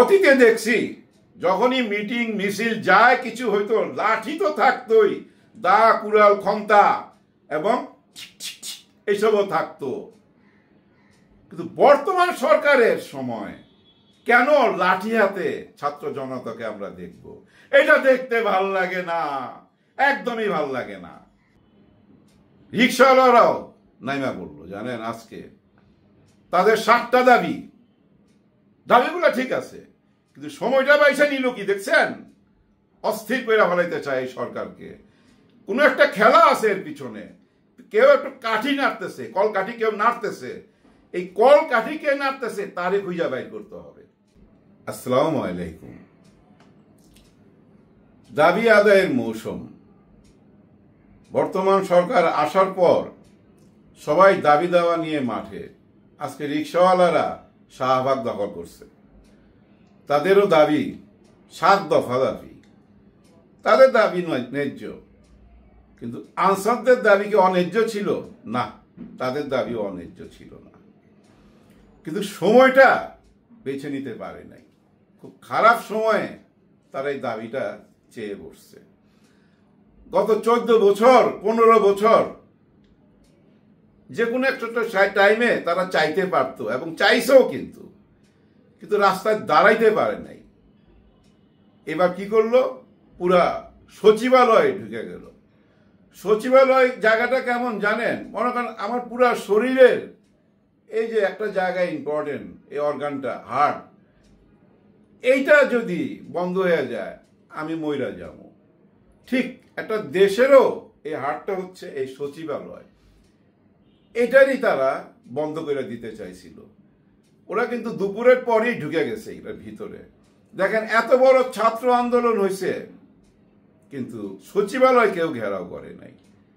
অতীতে দেখছি যখনই মিটিং মিছিল যায় কিছু হইতো লাঠি তো থাকতোই দা কুড়াল ক্ষমতা এবং এসবও থাকতো কিন্তু বর্তমান সরকারের সময় কেন লাঠি হাতে ছাত্র জনতাকে আমরা দেখব এটা দেখতে ভাল লাগে না একদমই ভাল লাগে না রিক্সাওয়ালারাও নাইমা বললো জানেন আজকে তাদের সাতটা দাবি দাবিগুলো ঠিক আছে কিন্তু সময়টা বাইসা নিল কি দেখছেন অস্থির করে ফেলাইতে চায় এই সরকারকে কোনো একটা খেলা আছে এর পিছনে কেউ একটু কাঠি নাড়তেছে কল কাঠি কেউ নাড়তেছে এই কল কাঠি কে নাড়তেছে তারই খুঁজা বাইর করতে হবে আসসালাম আলাইকুম দাবি আদায়ের মৌসুম বর্তমান সরকার আসার পর সবাই দাবি দাওয়া নিয়ে মাঠে আজকে রিক্সাওয়ালারা শাহবাগ দখল করছে তাদেরও দাবি সাত দফা দাবি তাদের দাবি নয় ন্যায্য কিন্তু আনসারদের দাবি কি অন্যায্য ছিল না তাদের দাবি অন্যায্য ছিল না কিন্তু সময়টা বেছে নিতে পারে নাই খুব খারাপ সময়ে তারা এই দাবিটা চেয়ে বসছে গত চোদ্দ বছর পনেরো বছর যে কোনো একটা টাইমে তারা চাইতে পারত এবং চাইছেও কিন্তু কিন্তু রাস্তায় দাঁড়াইতে পারে নাই এবার কি করলো পুরা সচিবালয় ঢুকে গেল সচিবালয় জায়গাটা কেমন জানেন মনে করেন আমার পুরা শরীরের এই যে একটা জায়গায় ইম্পর্টেন্ট এই অর্গানটা হার্ট এইটা যদি বন্ধ হয়ে যায় আমি ময়রা যাব ঠিক একটা দেশেরও এই হার্টটা হচ্ছে এই সচিবালয় এটারই তারা বন্ধ করে দিতে চাইছিল ওরা কিন্তু দুপুরের পরেই ঢুকে গেছে এটার ভিতরে দেখেন এত বড় ছাত্র আন্দোলন হয়েছে কিন্তু সচিবালয় কেউ ঘেরাও করে নাই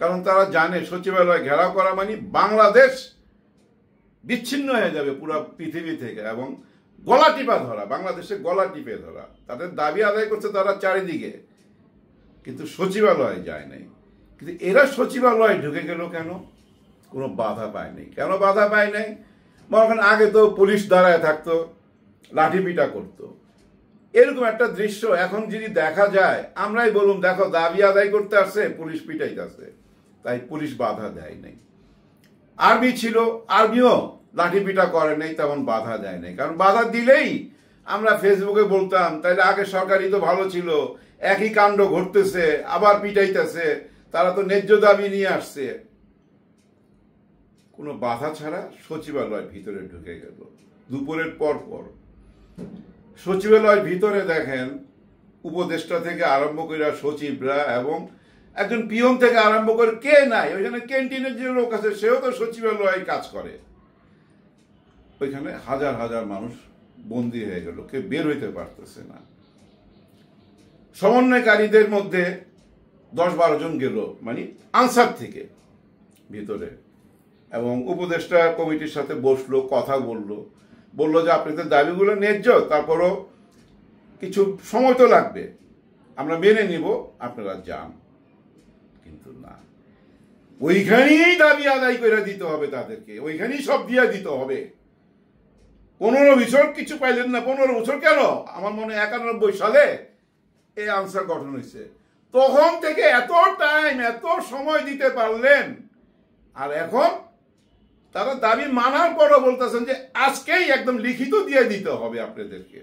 কারণ তারা জানে সচিবালয় ঘেরাও করা মানে বাংলাদেশ বিচ্ছিন্ন হয়ে যাবে পুরো পৃথিবী থেকে এবং গলা টিপা ধরা বাংলাদেশে গলা টিপে ধরা তাদের দাবি আদায় করছে তারা চারিদিকে কিন্তু সচিবালয়ে যায় নাই কিন্তু এরা সচিবালয়ে ঢুকে গেল কেন কোনো বাধা পায়নি কেন বাধা পায় নাই মনে আগে তো পুলিশ দাঁড়ায় থাকতো লাঠিপিটা করতো এরকম একটা দৃশ্য এখন যদি দেখা যায় আমরাই বলুন দেখো দাবি আদায় করতে আসছে পুলিশ পিটাইতেছে তাই পুলিশ বাধা দেয় নাই আর্মি ছিল আর্মিও লাঠিপিটা করে নাই তেমন বাধা দেয় নাই কারণ বাধা দিলেই আমরা ফেসবুকে বলতাম তাইলে আগে সরকারই তো ভালো ছিল একই কাণ্ড ঘটতেছে আবার পিটাইতেছে তারা তো ন্যায্য দাবি নিয়ে আসছে কোনো বাধা ছাড়া সচিবালয় ভিতরে ঢুকে গেল দুপুরের পর পর সচিবালয় ভিতরে দেখেন উপদেষ্টা থেকে আরম্ভ করে সচিবরা এবং একজন পিয়ন থেকে আরম্ভ করে কে নাই ওইখানে ক্যান্টিনের যে লোক আছে সেও তো সচিবালয় কাজ করে ওইখানে হাজার হাজার মানুষ বন্দী হয়ে গেল কে বের হইতে পারতেছে না সমন্বয়কারীদের মধ্যে দশ বারো জন গেল মানে আনসার থেকে ভিতরে এবং উপদেষ্টা কমিটির সাথে বসলো কথা বলল বলল যে আপনাদের দাবিগুলো ন্যায্য তারপরও কিছু সময় তো লাগবে আমরা মেনে নিব আপনারা যান কিন্তু না ওইখানেই দাবি আদায় করে দিতে হবে তাদেরকে ওইখানেই সব দিয়ে দিতে হবে পনেরো বছর কিছু পাইলেন না পনেরো বছর কেন আমার মনে একানব্বই সালে এই আনসার গঠন হয়েছে তখন থেকে এত টাইম এত সময় দিতে পারলেন আর এখন তারা দাবি মানার পরও বলতেছেন যে আজকেই একদম লিখিত দিয়ে দিতে হবে আপনাদেরকে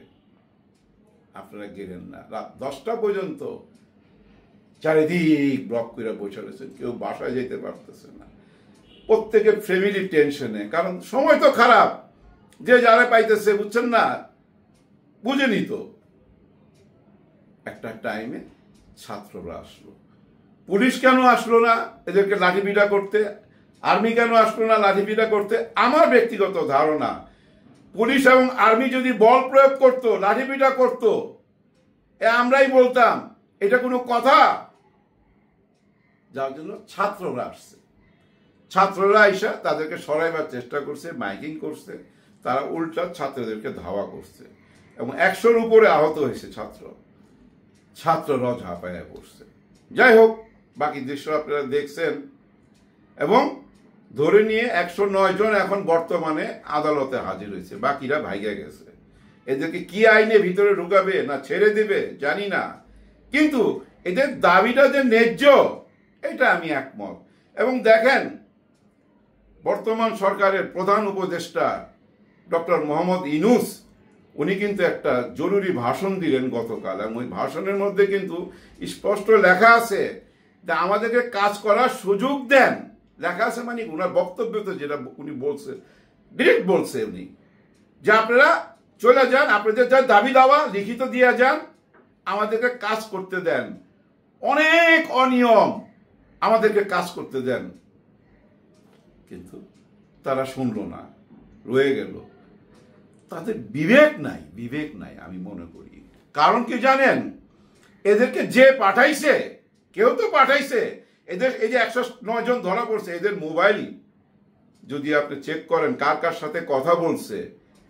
আপনারা গেলেন না রাত দশটা পর্যন্ত চারিদিক ব্লক করে বসে রয়েছেন কেউ বাসায় যেতে পারতেছে না প্রত্যেকের ফ্যামিলি টেনশনে কারণ সময় তো খারাপ যে যারা পাইতেছে বুঝছেন না বুঝে নিত একটা টাইমে ছাত্ররা আসলো পুলিশ কেন আসলো না এদেরকে লাঠিপিটা করতে আর্মি কেন আসলো না লাঠিপিটা করতে আমার ব্যক্তিগত ধারণা পুলিশ এবং আর্মি যদি বল প্রয়োগ করত লাঠিপিটা করত এ আমরাই বলতাম এটা কোনো কথা যার জন্য ছাত্ররা আসছে ছাত্ররা আইসা তাদেরকে সরাইবার চেষ্টা করছে মাইকিং করছে তারা উল্টা ছাত্রদেরকে ধাওয়া করছে এবং একশোর উপরে আহত হয়েছে ছাত্র ছাত্ররা ঝাঁপায় পড়ছে যাই হোক বাকি দৃশ্য আপনারা দেখছেন এবং ধরে নিয়ে একশো নয় জন এখন বর্তমানে আদালতে হাজির হয়েছে বাকিরা ভাইগে গেছে এদেরকে কি আইনে ভিতরে ঢুকাবে না ছেড়ে দেবে জানি না কিন্তু এদের দাবিটা যে ন্যায্য এটা আমি একমত এবং দেখেন বর্তমান সরকারের প্রধান উপদেষ্টা ডক্টর মোহাম্মদ ইনুস উনি কিন্তু একটা জরুরি ভাষণ দিলেন গতকাল এবং ওই ভাষণের মধ্যে কিন্তু স্পষ্ট লেখা আছে যে আমাদেরকে কাজ করার সুযোগ দেন লেখা আছে মানে ওনার বক্তব্য তো যেটা উনি বলছে ডিরেক্ট বলছে উনি যে আপনারা চলে যান আপনাদের যা দাবি দাওয়া লিখিত দিয়ে যান আমাদেরকে কাজ করতে দেন অনেক অনিয়ম আমাদেরকে কাজ করতে দেন কিন্তু তারা শুনল না রয়ে গেল তাদের বিবেক নাই বিবেক নাই আমি মনে করি কারণ কি জানেন এদেরকে যে পাঠাইছে কেউ তো পাঠাইছে এদের এই যে একশো নয় জন ধরা পড়ছে এদের মোবাইলই যদি আপনি চেক করেন কার কার সাথে কথা বলছে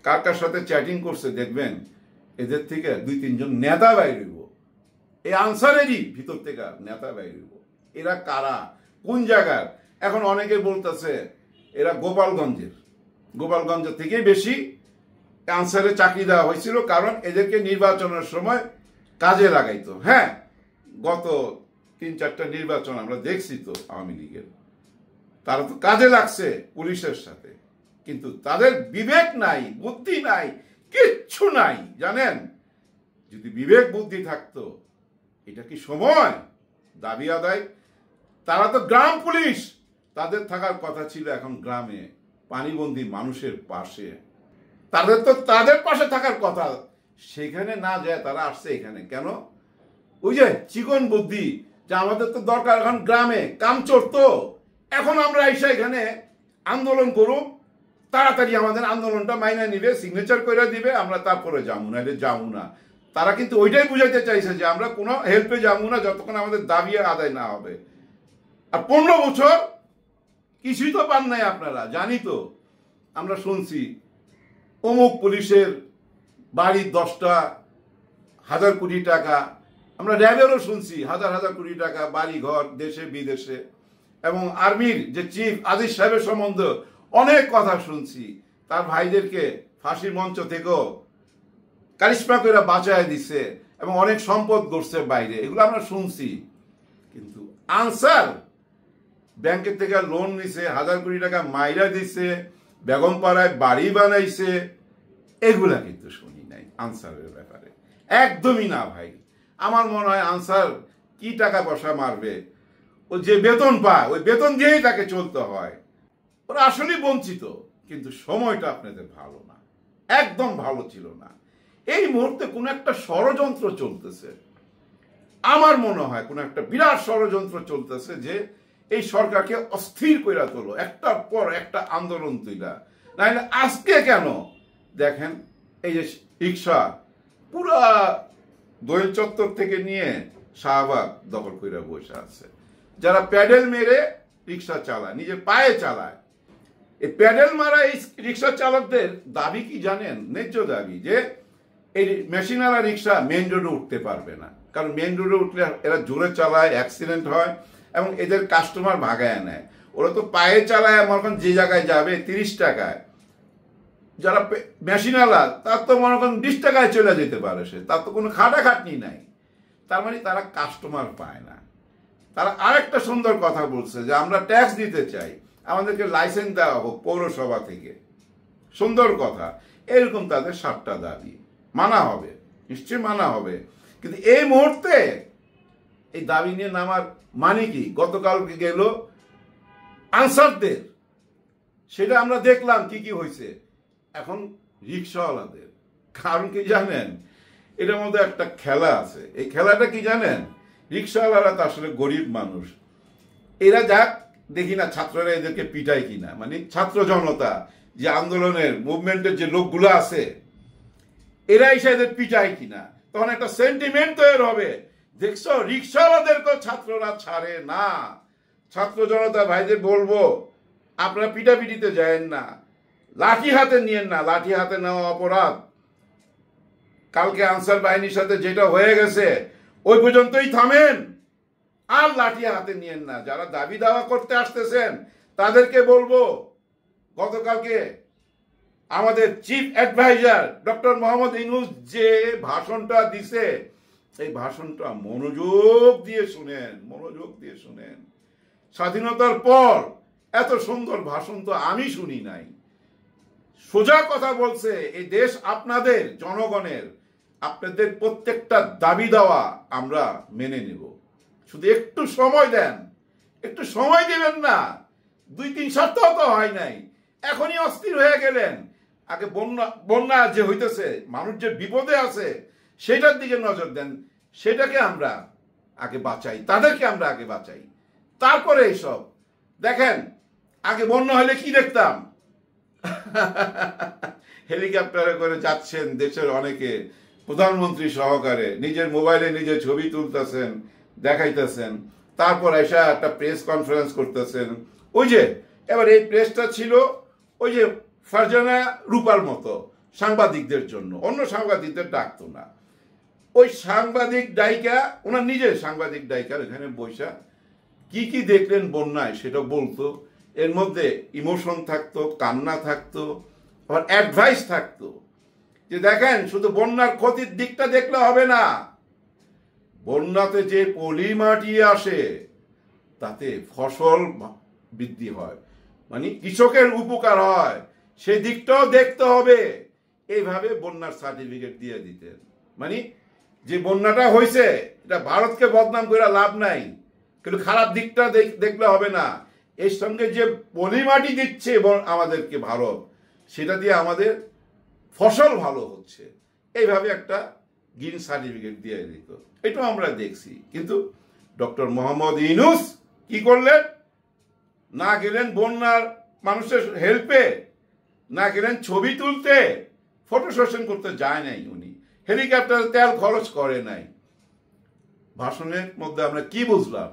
কার কার সাথে চ্যাটিং করছে দেখবেন এদের থেকে দুই তিনজন নেতা বাইরেব এই আনসারেরই ভিতর থেকে নেতা বাইরেব এরা কারা কোন জায়গার এখন অনেকে বলতেছে এরা গোপালগঞ্জের গোপালগঞ্জ থেকেই বেশি আনসারে চাকরি দেওয়া হয়েছিল কারণ এদেরকে নির্বাচনের সময় কাজে লাগাইতো হ্যাঁ গত তিন চারটা নির্বাচন আমরা দেখছি তো আওয়ামী লীগের তারা তো কাজে লাগছে পুলিশের সাথে কিন্তু তাদের বিবেক নাই বুদ্ধি নাই কিচ্ছু নাই জানেন যদি বিবেক বুদ্ধি থাকতো এটা কি সময় দাবি আদায় তারা তো গ্রাম পুলিশ তাদের থাকার কথা ছিল এখন গ্রামে পানিবন্দি মানুষের পাশে তাদের তো তাদের পাশে থাকার কথা সেখানে না যায় তারা আসছে এখানে কেন ওই যে চিকন বুদ্ধি যে আমাদের তো দরকার এখন গ্রামে কাম চড়ত এখন আমরা এসে এখানে আন্দোলন করুক তাড়াতাড়ি আমাদের আন্দোলনটা মাইনে নিবে সিগনেচার করে দিবে আমরা তারপরে যাবো না এটা যাবো না তারা কিন্তু ওইটাই বুঝাইতে চাইছে যে আমরা কোনো হেল্পে যাবো না যতক্ষণ আমাদের দাবি আদায় না হবে আর পনেরো বছর কিছুই তো পান নাই আপনারা জানি তো আমরা শুনছি অমুক পুলিশের বাড়ির দশটা হাজার কোটি টাকা আমরা র্যাবেরও শুনছি হাজার হাজার কোটি টাকা বাড়ি ঘর দেশে বিদেশে এবং আর্মির যে চিফ আজিজ সাহেবের সম্বন্ধে অনেক কথা শুনছি তার ভাইদেরকে ফাঁসির মঞ্চ থেকেও কারিশ্মা করে বাঁচায় দিছে এবং অনেক সম্পদ গড়ছে বাইরে এগুলো আমরা শুনছি কিন্তু আনসার ব্যাংকের থেকে লোন নিছে হাজার কোটি টাকা মাইরা দিছে বেগম পাড়ায় বাড়ি বানাইছে এগুলা কিন্তু শুনি নাই আনসারের ব্যাপারে একদমই না ভাই আমার মনে হয় আনসার কি টাকা পয়সা মারবে ও যে বেতন পায় ওই বেতন দিয়েই তাকে চলতে হয় ওরা আসলেই বঞ্চিত কিন্তু সময়টা আপনাদের ভালো না একদম ভালো ছিল না এই মুহূর্তে কোনো একটা ষড়যন্ত্র চলতেছে আমার মনে হয় কোনো একটা বিরাট ষড়যন্ত্র চলতেছে যে এই সরকারকে অস্থির করে তোলো একটার পর একটা আন্দোলন তুইলা নাহলে আজকে কেন দেখেন এই যে রিক্সা পুরা দোয়েল চত্বর থেকে নিয়ে শাহবাগ দখল করে বসে আছে যারা প্যাডেল মেরে রিক্সা চালায় নিজের পায়ে চালায় এই প্যাডেল মারা এই রিক্সা চালকদের দাবি কি জানেন ন্যায্য দাবি যে এই মেশিনারা রিক্সা মেন রোডে উঠতে পারবে না কারণ মেন রোডে উঠলে এরা জোরে চালায় অ্যাক্সিডেন্ট হয় এবং এদের কাস্টমার ভাগায় নেয় ওরা তো পায়ে চালায় আমার যে জায়গায় যাবে তিরিশ টাকায় যারা মেশিনালা তার তো মনে করেন বিশ টাকায় চলে যেতে পারে সে তার তো কোনো খাটাখাটনি নাই তার মানে তারা কাস্টমার পায় না তারা আরেকটা সুন্দর কথা বলছে যে আমরা ট্যাক্স দিতে চাই আমাদেরকে লাইসেন্স দেওয়া হোক পৌরসভা থেকে সুন্দর কথা এরকম তাদের সাতটা দাবি মানা হবে নিশ্চয়ই মানা হবে কিন্তু এই মুহূর্তে এই দাবি নিয়ে নামার মানে কি গতকাল গেল আনসারদের সেটা আমরা দেখলাম কি কি হয়েছে এখন রিক্সাওয়ালাদের কারণ কি জানেন এটার মধ্যে একটা খেলা আছে এই খেলাটা কি জানেন রিক্সাওয়ালারা তো আসলে গরিব মানুষ এরা যাক দেখি না ছাত্ররা এদেরকে পিটায় কিনা মানে ছাত্র জনতা যে আন্দোলনের মুভমেন্টের যে লোকগুলো আছে এরা এসে এদের পিটায় কিনা তখন একটা সেন্টিমেন্ট তৈরি হবে দেখছো রিক্সাওয়ালাদের তো ছাত্ররা ছাড়ে না ছাত্র জনতা ভাইদের বলবো আপনারা পিটাপিটিতে যায়েন না লাঠি হাতে নিয়েন না লাঠি হাতে নেওয়া অপরাধ কালকে আনসার বাহিনীর সাথে যেটা হয়ে গেছে ওই পর্যন্তই থামেন আর লাঠি হাতে নিয়েন না যারা দাবি দাওয়া করতে আসতেছেন তাদেরকে বলবো গতকালকে আমাদের chief adviser doctor Mohammad Yunus যে ভাষণটা দিছে এই ভাষণটা মনোযোগ দিয়ে শুনেন মনোযোগ দিয়ে শুনেন স্বাধীনতার পর এত সুন্দর ভাষণ তো আমি শুনি নাই সোজা কথা বলছে এই দেশ আপনাদের জনগণের আপনাদের প্রত্যেকটা দাবি দেওয়া আমরা মেনে নিব শুধু একটু সময় দেন একটু সময় দেবেন না দুই তিন সপ্তাহ তো হয় নাই এখনই অস্থির হয়ে গেলেন আগে বন্যা বন্যা যে হইতেছে মানুষ যে বিপদে আছে সেটার দিকে নজর দেন সেটাকে আমরা আগে বাঁচাই তাদেরকে আমরা আগে বাঁচাই তারপরে এইসব দেখেন আগে বন্যা হলে কি দেখতাম হেলিকপ্টারে করে যাচ্ছেন দেশের অনেকে প্রধানমন্ত্রী সহকারে নিজের মোবাইলে নিজের ছবি তুলতেছেন দেখাইতেছেন তারপর এসে একটা প্রেস কনফারেন্স করতেছেন ওই যে এবার এই প্রেসটা ছিল ওই যে ফারজানা রূপার মতো সাংবাদিকদের জন্য অন্য সাংবাদিকদের ডাকতো না ওই সাংবাদিক ডাইকা ওনার নিজের সাংবাদিক ডাইকার এখানে বৈশা কি কি দেখলেন বন্যায় সেটা বলতো এর মধ্যে ইমোশন থাকতো কান্না থাকতো আবার অ্যাডভাইস থাকতো যে দেখেন শুধু বন্যার ক্ষতির দিকটা দেখলে হবে না বন্যাতে যে পলি মাটি আসে তাতে ফসল বৃদ্ধি হয় মানে কৃষকের উপকার হয় সেই দিকটাও দেখতে হবে এইভাবে বন্যার সার্টিফিকেট দিয়ে দিতেন মানে যে বন্যাটা হয়েছে এটা ভারতকে বদনাম করে লাভ নাই কিন্তু খারাপ দিকটা দেখলে হবে না এর সঙ্গে যে পলিমাটি দিচ্ছে এবং আমাদেরকে ভারত সেটা দিয়ে আমাদের ফসল ভালো হচ্ছে এইভাবে একটা গ্রিন সার্টিফিকেট দিয়ে দিত এটাও আমরা দেখছি কিন্তু ডক্টর মোহাম্মদ ইনুস কি করলেন না গেলেন বন্যার মানুষের হেল্পে না গেলেন ছবি তুলতে ফটো সেশন করতে যায় নাই উনি হেলিকপ্টার তেল খরচ করে নাই ভাষণের মধ্যে আমরা কি বুঝলাম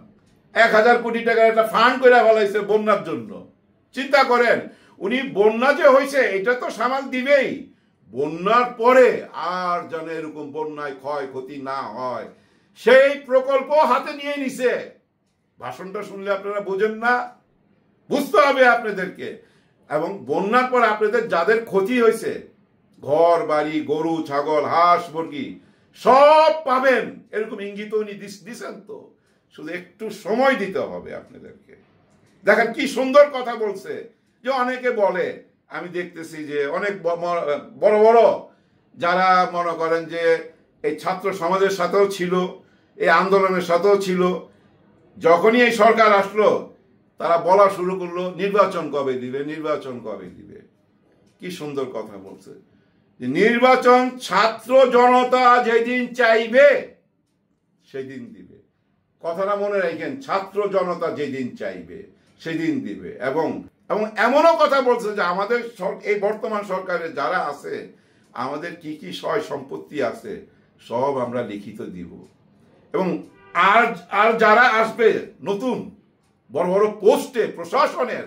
এক হাজার কোটি টাকার একটা ফান্ড করে ফেলাইছে বন্যার জন্য চিন্তা করেন উনি বন্যা যে হয়েছে এটা তো সামাল দিবেই বন্যার পরে আর যেন এরকম বন্যায় ক্ষয় ক্ষতি না হয় সেই প্রকল্প হাতে নিয়ে নিছে ভাষণটা শুনলে আপনারা বোঝেন না বুঝতে হবে আপনাদেরকে এবং বন্যার পর আপনাদের যাদের ক্ষতি হয়েছে ঘর বাড়ি গরু ছাগল হাঁস মুরগি সব পাবেন এরকম ইঙ্গিত উনি দিছেন তো শুধু একটু সময় দিতে হবে আপনাদেরকে দেখেন কি সুন্দর কথা বলছে যে অনেকে বলে আমি দেখতেছি যে অনেক বড় বড় যারা মনে করেন যে এই ছাত্র সমাজের সাথেও ছিল এই আন্দোলনের সাথেও ছিল যখনই এই সরকার আসলো তারা বলা শুরু করলো নির্বাচন কবে দিবে নির্বাচন কবে দিবে কি সুন্দর কথা বলছে যে নির্বাচন ছাত্র জনতা যেদিন চাইবে সেদিন দিবে কথাটা মনে রাখেন ছাত্র জনতা যেদিন চাইবে সেদিন দিবে এবং এবং এমনও কথা বলছে যে আমাদের এই বর্তমান সরকারে যারা আছে আমাদের কি কি সয় সম্পত্তি আছে সব আমরা লিখিত দিব এবং আর আর যারা আসবে নতুন বড় বড় পোস্টে প্রশাসনের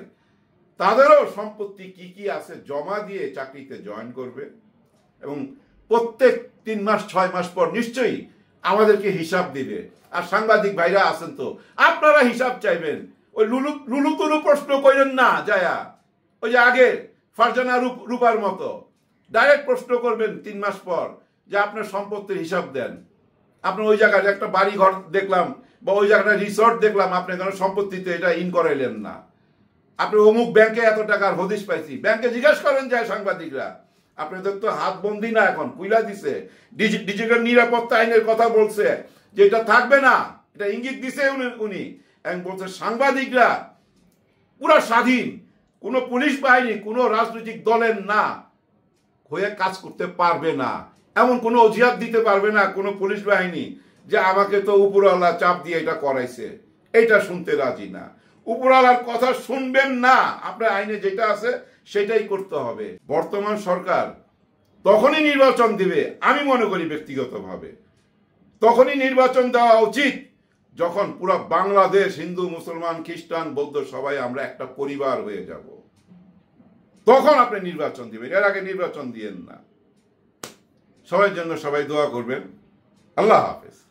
তাদেরও সম্পত্তি কি কি আছে জমা দিয়ে চাকরিতে জয়েন করবে এবং প্রত্যেক তিন মাস ছয় মাস পর নিশ্চয়ই আমাদেরকে হিসাব দিবে আর সাংবাদিক ভাইরা আছেন তো আপনারা হিসাব চাইবেন ওই লুলু লুলু তুলু প্রশ্ন করেন না যায়া ওই যে আগে ফারজানা রূপার মতো ডাইরেক্ট প্রশ্ন করবেন তিন মাস পর যে আপনার সম্পত্তির হিসাব দেন আপনার ওই জায়গায় একটা বাড়ি ঘর দেখলাম বা ওই জায়গাটা রিসর্ট দেখলাম আপনি কেন সম্পত্তিতে এটা ইন করাইলেন না আপনি অমুক ব্যাংকে এত টাকার হদিস পাইছি ব্যাংকে জিজ্ঞেস করেন যায় সাংবাদিকরা আপনাদের তো হাত বন্দি না এখন কুইলা দিছে ডিজিটাল নিরাপত্তা আইনের কথা বলছে যে এটা থাকবে না এটা ইঙ্গিত দিছে উনি এবং বলছে সাংবাদিকরা পুরা স্বাধীন কোনো পুলিশ বাহিনী কোনো রাজনৈতিক দলের না হয়ে কাজ করতে পারবে না এমন কোনো অজিহাত দিতে পারবে না কোনো পুলিশ বাহিনী যে আমাকে তো উপরওয়ালা চাপ দিয়ে এটা করাইছে এটা শুনতে রাজি না উপরওয়ালার কথা শুনবেন না আপনার আইনে যেটা আছে সেটাই করতে হবে বর্তমান সরকার তখনই নির্বাচন দিবে আমি মনে করি ব্যক্তিগতভাবে তখনই নির্বাচন দেওয়া উচিত যখন পুরো বাংলাদেশ হিন্দু মুসলমান খ্রিস্টান বৌদ্ধ সবাই আমরা একটা পরিবার হয়ে যাব তখন আপনি নির্বাচন দিবেন এর আগে নির্বাচন দিয়েন না সবাই জন্য সবাই দোয়া করবেন আল্লাহ হাফেজ